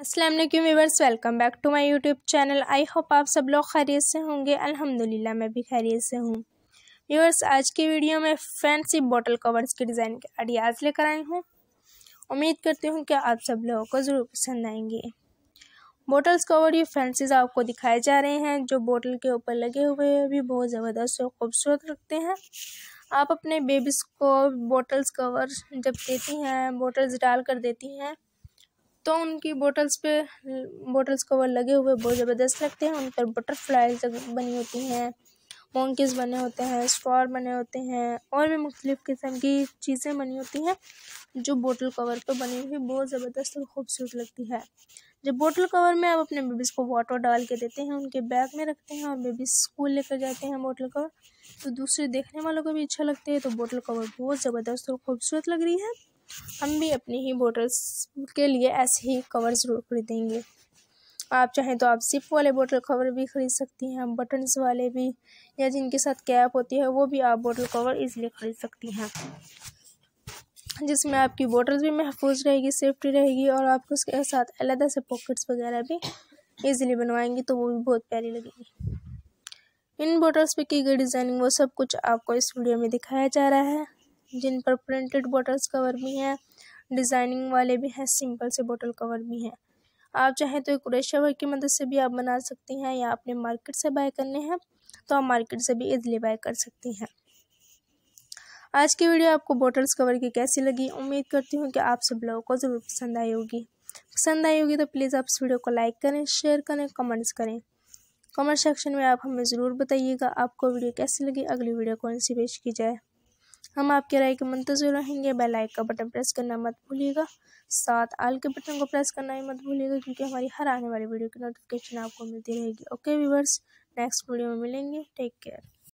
अस्सलाम वालेकुम viewers welcome back to my YouTube channel I hope आप सब लोग खैरियत से होंगे अल्हम्दुलिल्लाह मैं भी खैरियत से हूँ व्यूवर्स आज की वीडियो में फैंसी बोतल कवर्स के डिज़ाइन के आइडियाज़ लेकर आई हूँ उम्मीद करती हूँ कि आप सब लोगों को ज़रूर पसंद आएंगे बोटल्स कवर ये फैंसीज आपको दिखाए जा रहे हैं जो बोटल के ऊपर लगे हुए भी बहुत ज़बरदस्त और खूबसूरत लगते हैं आप अपने बेबीज़ को बोटल्स कवर जब देती हैं बोटल्स डाल कर देती हैं तो उनकी बोटल्स पे बोटल्स कवर लगे हुए बहुत ज़बरदस्त लगते हैं उन पर बटरफ्लाइज बनी होती हैं मोंकीज बने होते हैं स्ट्रॉर बने होते हैं और भी मुख्तलिफ़ किस्म की चीज़ें बनी होती हैं जो बोटल कवर पर बनी हुई बहुत ज़बरदस्त और खूबसूरत लगती है जब बोटल कवर में आप अपने बेबीज़ को वाटर डाल के देते हैं उनके बैग में रखते हैं और बेबीज़ स्कूल लेकर जाते हैं बोटल कवर तो दूसरे देखने वालों को भी अच्छा लगता है तो बोटल कवर बहुत ज़बरदस्त और खूबसूरत लग रही है हम भी अपने ही बोटल्स के लिए ऐसे ही कवर ज़रूर खरीदेंगे आप चाहें तो आप सिप वाले बोटल कवर भी ख़रीद सकती हैं बटन्स वाले भी या जिनके साथ कैप होती है वो भी आप बोटल कवर इसलिए ख़रीद सकती हैं जिसमें आपकी बोटल्स भी महफूज रहेगी सेफ्टी रहेगी और आपको उसके साथ अलहदा से पॉकेट्स वगैरह भी ईजिली बनवाएंगी तो वो भी बहुत प्यारी लगेगी इन बोटल्स पे की गई डिज़ाइनिंग वो सब कुछ आपको इस वीडियो में दिखाया जा रहा है जिन पर प्रिंटेड बॉटल्स कवर भी हैं डिज़ाइनिंग वाले भी हैं सिंपल से बॉटल कवर भी हैं आप चाहें तो क्रेशा वर्क की मदद से भी आप बना सकती हैं या आपने मार्केट से बाय करने हैं तो आप मार्केट से भी इजिली बाय कर सकती हैं आज की वीडियो आपको बॉटल्स कवर की कैसी लगी उम्मीद करती हूँ कि आप सब लोगों को ज़रूर पसंद आई होगी पसंद आई होगी तो प्लीज़ आप इस वीडियो को लाइक करें शेयर करें कमेंट्स करें कमेंट सेक्शन में आप हमें ज़रूर बताइएगा आपको वीडियो कैसी लगी अगली वीडियो कौन सी पेश की जाए हम आपके राय के मंतजर रहेंगे बेल आइकन का बटन प्रेस करना मत भूलिएगा साथ आल के बटन को प्रेस करना ही मत भूलिएगा क्योंकि हमारी हर आने वाली वीडियो की नोटिफिकेशन आपको मिलती रहेगी ओके व्यूवर्स नेक्स्ट वीडियो में मिलेंगे टेक केयर